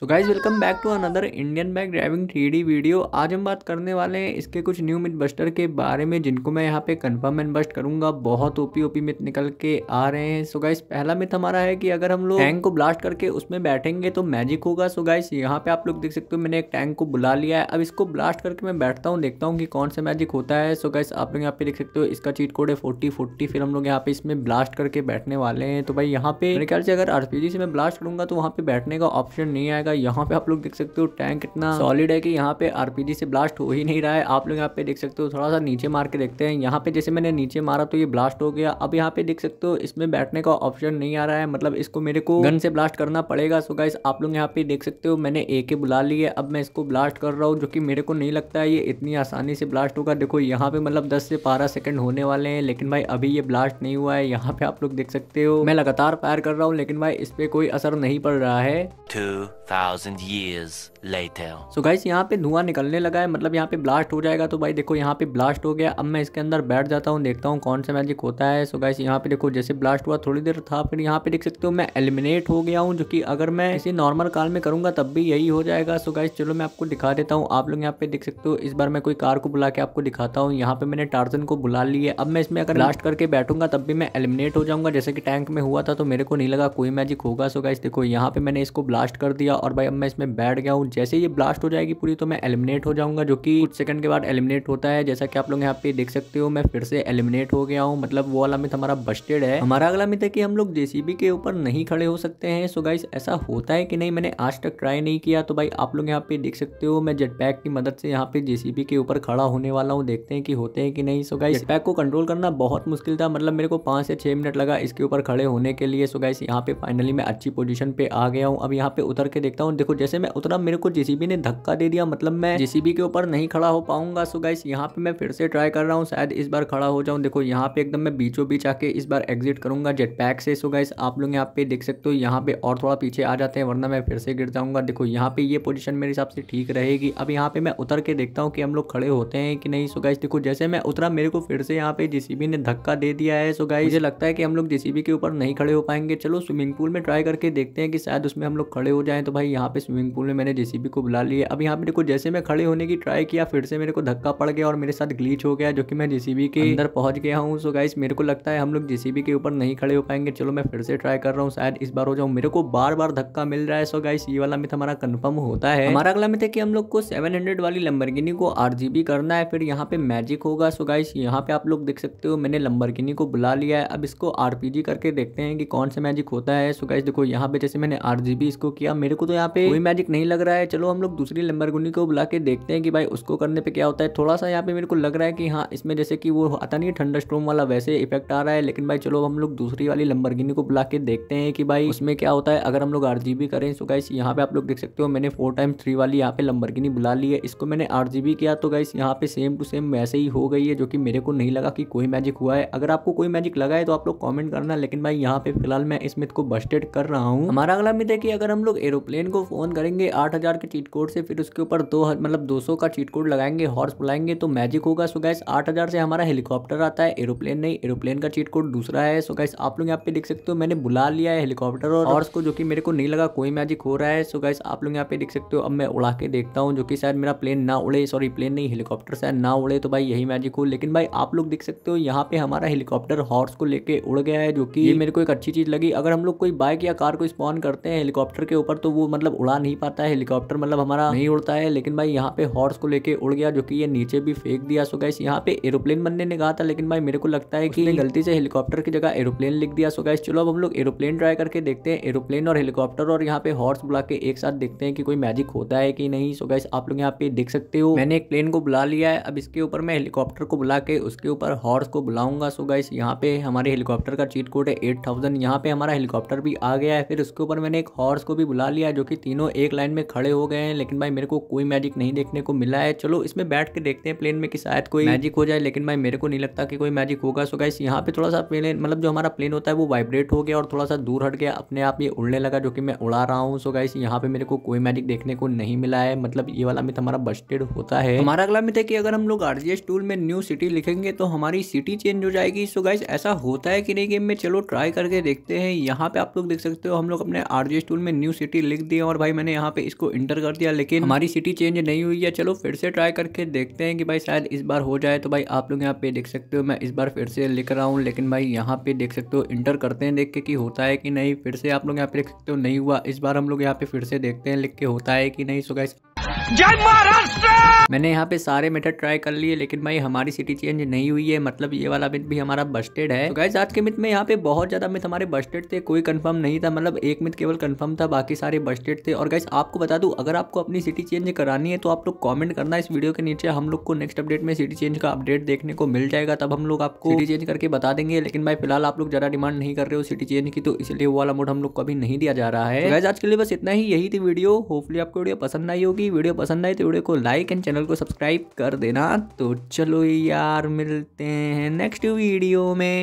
So guys welcome back to another Indian bike driving three video आज हम बात करने वाले हैं इसके कुछ न्यू मिथ बस्टर के बारे में जिनको मैं यहाँ पे कन्फर्म एंड बस्ट करूंगा बहुत ओपी ओपी मिथ निकल के आ रहे हैं सो गाइज पहला मिथ हमारा है कि अगर हम लोग टैंक को ब्लास्ट करके उसमें बैठेंगे तो मैजिक होगा सो गाइज यहाँ पे आप लोग देख सकते हो मैंने एक टैंक को बुला लिया है अब इसको ब्लास्ट करके मैं बैठता हूँ देखता हूँ कि कौन सा मैजिक होता है सो गाइस आप लोग यहाँ पे देख सकते हो इसका चीट कोड है फोर्टी फोर्टी फिर हम लोग यहाँ पे इसमें ब्लास्ट करके बैठने वाले हैं तो भाई यहाँ पे मेरे ख्याल से अगर आरपीजी से मैं ब्लास्ट करूंगा तो वहाँ पे बैठने का ऑप्शन नहीं आएगा जाएगा यहाँ पे आप लोग देख सकते हो टैंक इतना सॉलिड है कि यहाँ पे आरपीजी से ब्लास्ट हो ही नहीं रहा है आप लोग यहाँ पे देख सकते हो थोड़ा सा नीचे मार के देखते हैं यहाँ पे जैसे मैंने नीचे मारा तो ये ब्लास्ट हो गया अब यहाँ पे देख सकते हो इसमें बैठने का ऑप्शन नहीं आ रहा है मतलब इसको मेरे को गन से ब्लास्ट करना पड़ेगा सो गाइस आप लोग यहाँ पे देख सकते हो मैंने ए के बुला ली है अब मैं इसको ब्लास्ट कर रहा हूँ जो कि मेरे को नहीं लगता है ये इतनी आसानी से ब्लास्ट होगा देखो यहाँ पे मतलब दस से बारह सेकंड होने वाले हैं लेकिन भाई अभी ये ब्लास्ट नहीं हुआ है यहाँ पे आप लोग देख सकते हो मैं लगातार फायर कर रहा हूँ लेकिन भाई इस पर कोई असर नहीं पड़ रहा है 2000 years later. So guys यहाँ पे धुआं निकलने लगा है मतलब यहाँ पे ब्लास्ट हो जाएगा तो भाई देखो यहाँ पे ब्लास्ट हो गया अब मैं इसके अंदर बैठ जाता हूँ देखता हूँ कौन सा मैजिक होता है सो गाइस यहाँ पे देखो जैसे ब्लास्ट हुआ थोड़ी देर था फिर यहाँ पे देख सकते हो मैं एलिमिनेट हो गया हूँ जो कि अगर मैं इसे नॉर्मल काल में करूंगा तब भी यही हो जाएगा सो गाइस चलो मैं आपको दिखा देता हूँ आप लोग यहाँ पे देख सकते हो इस बार मैं कोई कार को बुला के आपको दिखाता हूँ यहाँ पे मैंने टार्जन को बुला लिया अब मैं इसमें अगर ब्लास्ट करके बैठूंगा तब भी मैं एलिमिनेट हो जाऊंगा जैसे कि टैंक में हुआ था तो मेरे को नहीं लगा कोई मैजिक होगा सो गाइस देखो यहाँ पे मैंने इसको ब्लास्ट कर दिया और भाई अब मैं इसमें बैठ गया हूँ जैसे ये ब्लास्ट हो जाएगी पूरी तो मैं एलिमिनेट हो जाऊंगा जो कि कुछ सेकंड के बाद एलिमिनेट होता है जैसा कि आप लोग यहाँ पे देख सकते हो मैं फिर से एलिमिनेट हो गया हूँ मतलब वो वाला हमारा बस्टेड है हमारा अगला मित है कि हम लोग जेसीबी के ऊपर नहीं खड़े हो सकते हैं सो गाइस ऐसा होता है कि नहीं मैंने आज तक ट्राई नहीं किया तो भाई आप लोग यहाँ पे देख सकते हो मैं जेट पैक की मदद से यहाँ पे जेसीबी के ऊपर खड़ा होने वाला हूँ देखते हैं कि होते हैं कि नहीं सो गाइस पैक को कंट्रोल करना बहुत मुश्किल था मतलब मेरे को पांच से छह मिनट लगा इसके ऊपर खड़े होने के लिए सो गाइस यहाँ पे फाइनली मैं अच्छी पोजिशन पे आ गया हूँ अब यहाँ पे उतर के देखता हूँ देखो जैसे मैं उतना मेरे को जेसीबी ने धक्का दे दिया मतलब मैं जेसीबी के ऊपर नहीं खड़ा हो पाऊंगा सो गाइस यहाँ पे मैं फिर से ट्राई कर रहा हूँ शायद इस बार खड़ा हो जाऊँ देखो यहाँ पे एकदम मैं बीचों बीच आके इस बार एग्जिट करूंगा जेट पैक से सो गाइस आप लोग यहाँ पे देख सकते हो यहाँ पे और थोड़ा पीछे आ जाते हैं वरना मैं फिर से गिर जाऊंगा देखो यहाँ पे ये पोजिशन मेरे हिसाब से ठीक रहेगी अब यहाँ पे मैं उतर के देखता हूँ कि हम लोग खड़े होते हैं कि नहीं सो गाइस देखो जैसे मैं उतरा मेरे को फिर से यहाँ पे जेसीबी ने धक्का दे दिया है सो गाइस मुझे लगता है कि हम लोग जेसीबी के ऊपर नहीं खड़े हो पाएंगे चलो स्विमिंग पूल में ट्राई करके देखते हैं कि शायद उसमें हम लोग खड़े हो जाए तो भाई भाई यहाँ पे स्विमिंग पूल में मैंने जेसीबी को बुला लिया अब यहाँ पे देखो जैसे मैं खड़े होने की ट्राई किया फिर से मेरे को धक्का पड़ गया और मेरे साथ ग्लीच हो गया जो कि मैं जेसीबी के अंदर पहुंच गया हूँ सो गाइस मेरे को लगता है हम लोग जेसीबी के ऊपर नहीं खड़े हो पाएंगे चलो मैं फिर से ट्राई कर रहा हूँ शायद इस बार हो जाऊँ मेरे को बार बार धक्का मिल रहा है सो गाइस ये वाला मिथ हमारा कन्फर्म होता है हमारा अगला मिथ है कि हम लोग को सेवन वाली लंबरगिनी को आर करना है फिर यहाँ पे मैजिक होगा सो गाइस यहाँ पे आप लोग देख सकते हो मैंने लंबरगिनी को बुला लिया है अब इसको आर करके देखते हैं कि कौन सा मैजिक होता है सो गाइस देखो यहाँ पे जैसे मैंने आर इसको किया मेरे को तो यहाँ पे कोई मैजिक नहीं लग रहा है चलो हम लोग दूसरी लंबरगुनी को बुला के देखते हैं कि भाई उसको करने पे क्या होता है थोड़ा सा यहाँ पे मेरे को लग रहा है कि हाँ इसमें जैसे कि वो आता नहीं है ठंडा स्टोम वाला वैसे इफेक्ट आ रहा है लेकिन भाई चलो हम लोग दूसरी वाली लंबर को बुला के देखते हैं कि भाई उसमें क्या होता है अगर हम लोग आर करें तो गाइस यहाँ पे आप लोग देख सकते हो मैंने फोर टाइम थ्री वाली यहाँ पे लम्बरगिनी बुला ली है इसको मैंने आर किया तो गाइस यहाँ पे सेम टू सेम वैसे ही हो गई है जो कि मेरे को नहीं लगा कि कोई मैजिक हुआ है अगर आपको कोई मैजिक लगा है तो आप लोग कॉमेंट करना लेकिन भाई यहाँ पे फिलहाल मैं इस मिथ को बस्टेड कर रहा हूँ हमारा अगला मिथ है कि अगर हम लोग एरोप्लेन प्लेन को फोन करेंगे आठ हज़ार के चीट कोड से फिर उसके ऊपर दो मतलब दो सौ का चीट कोड लगाएंगे हॉर्स बुलाएंगे तो मैजिक होगा सो गैस आठ हज़ार से हमारा हेलीकॉप्टर आता है एरोप्लेन नहीं एरोप्लेन का चीट कोड दूसरा है सो गैस आप लोग यहाँ पे देख सकते हो मैंने बुला लिया है हेलीकॉप्टर और हॉर्स को जो कि मेरे को नहीं लगा कोई मैजिक हो रहा है सो गैस आप लोग यहाँ पे देख सकते हो अब मैं उड़ा के देखता हूँ जो कि शायद मेरा प्लेन ना उड़े सॉरी प्लेन नहीं हेलीकॉप्टर शायद ना उड़े तो भाई यही मैजिक हो लेकिन भाई आप लोग देख सकते हो यहाँ पे हमारा हेलीकॉप्टर हॉर्स को लेके उड़ गया है जो कि मेरे को एक अच्छी चीज़ लगी अगर हम लोग कोई बाइक या कार को स्पॉन करते हैं हेलीकॉप्टर के ऊपर तो वो मतलब उड़ा नहीं पाता है हेलीकॉप्टर मतलब हमारा नहीं उड़ता है लेकिन भाई यहाँ पे हॉर्स को लेके उड़ गया जो कि ये नीचे भी फेंक दिया सो गैस यहाँ पे एरोप्लेन बनने ने कहा था लेकिन भाई मेरे को लगता है कि गलती से हेलीकॉप्टर की जगह एरोप्लेन लिख दिया सो गैस चलो अब हम लोग एरोप्लेन ट्राई करके देखते हैं एरोप्लेन और हेलीकॉप्टर और यहाँ पे हॉर्स बुला के एक साथ देखते हैं कि कोई मैजिक होता है कि नहीं सो गैस आप लोग यहाँ पे देख सकते हो मैंने एक प्लेन को बुला लिया है अब इसके ऊपर मैं हेलीकॉप्टर को बुला के उसके ऊपर हॉर्स को बुलाऊंगा सो गैस यहाँ पे हमारे हेलीकॉप्टर का चीट कोड है एट थाउजेंड यहाँ पे हमारा हेलीकॉप्टर भी आ गया है फिर उसके ऊपर मैंने एक हॉर्स को भी बुला लिया जो कि तीनों एक लाइन में खड़े हो गए हैं लेकिन भाई मेरे को कोई मैजिक नहीं देखने को मिला है चलो इसमें बैठ के देखते हैं प्लेन में कि शायद कोई मैजिक हो जाए लेकिन भाई मेरे को नहीं लगता कि कोई मैजिक होगा सो गाइस यहाँ पे थोड़ा सा प्लेन मतलब जो हमारा प्लेन होता है वो वाइब्रेट हो गया और थोड़ा सा दूर हट गया अपने आप ये उड़ने लगा जो कि मैं उड़ा रहा हूँ सो गाइस यहाँ पे मेरे को कोई मैजिक देखने को नहीं मिला है मतलब ये वाला मिथ हमारा बस्टेड होता है हमारा अगला मिथ है कि अगर हम लोग आरजीएस टूल में न्यू सिटी लिखेंगे तो हमारी सिटी चेंज हो जाएगी सो गाइस ऐसा होता है कि नहीं गेम में चलो ट्राई करके देखते हैं यहाँ पे आप लोग देख सकते हो हम लोग अपने आरजीएस टूल में न्यू सिटी लिख दिए और भाई मैंने यहाँ पे इसको इंटर कर दिया लेकिन हमारी सिटी चेंज नहीं हुई है चलो फिर से ट्राई करके देखते हैं कि भाई शायद इस बार हो जाए तो भाई आप लोग यहाँ पे देख सकते हो मैं इस बार फिर से लिख रहा हूँ लेकिन भाई यहाँ पे देख सकते हो इंटर करते हैं देख के कि होता है कि नहीं फिर से आप लोग यहाँ पे देख सकते हो नहीं हुआ इस बार हम लोग यहाँ पे फिर से देखते हैं लिख के होता है कि नहीं सो गाइस जय महाराष्ट्र मैंने यहाँ पे सारे मेथड ट्राई कर लिए लेकिन भाई हमारी सिटी चेंज नहीं हुई है मतलब ये वाला मिथ भी हमारा बस्टेड है तो गाइज आज के मिथ में यहाँ पे बहुत ज्यादा मिथ हमारे बस्टेड थे कोई कंफर्म नहीं था मतलब एक मिथ केवल कंफर्म था बाकी सारे बस्टेड थे और गाइज आपको बता दू अगर आपको अपनी सिटी चेंज करानी है तो आप लोग कॉमेंट करना इस वीडियो के नीचे हम लोग को नेक्स्ट अपडेट में सिटी चेंज का अपडेट देखने को मिल जाएगा तब हम लोग आपको सिटी चेंज करके बता देंगे लेकिन भाई फिलहाल आप लोग ज्यादा डिमांड नहीं कर रहे हो सिटी चेंज की तो इसलिए वो वाला मोड हम लोग को अभी नहीं दिया जा रहा है गाइज तो आज के लिए बस इतना ही यही थी वीडियो होपली आपको वीडियो पसंद आई होगी वीडियो पसंद आई तो वीडियो को लाइक एंड चैनल को सब्सक्राइब कर देना तो चलो यार मिलते हैं नेक्स्ट वीडियो में